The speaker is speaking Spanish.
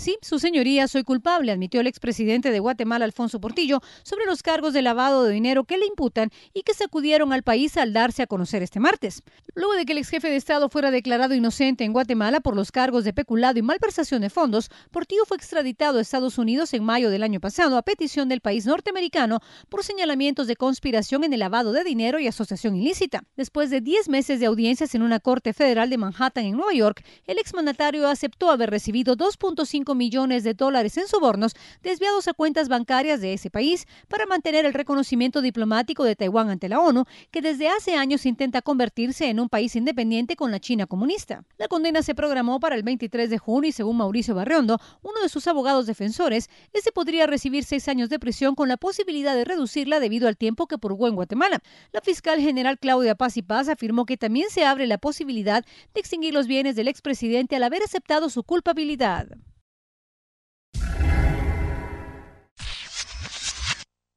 Sí, su señoría, soy culpable, admitió el expresidente de Guatemala, Alfonso Portillo, sobre los cargos de lavado de dinero que le imputan y que sacudieron al país al darse a conocer este martes. Luego de que el ex jefe de Estado fuera declarado inocente en Guatemala por los cargos de peculado y malversación de fondos, Portillo fue extraditado a Estados Unidos en mayo del año pasado a petición del país norteamericano por señalamientos de conspiración en el lavado de dinero y asociación ilícita. Después de 10 meses de audiencias en una corte federal de Manhattan en Nueva York, el exmandatario aceptó haber recibido 2.5 millones de dólares en sobornos desviados a cuentas bancarias de ese país para mantener el reconocimiento diplomático de Taiwán ante la ONU, que desde hace años intenta convertirse en un país independiente con la China comunista. La condena se programó para el 23 de junio y según Mauricio Barriondo, uno de sus abogados defensores, este podría recibir seis años de prisión con la posibilidad de reducirla debido al tiempo que purgó en Guatemala. La fiscal general Claudia Paz y Paz afirmó que también se abre la posibilidad de extinguir los bienes del expresidente al haber aceptado su culpabilidad.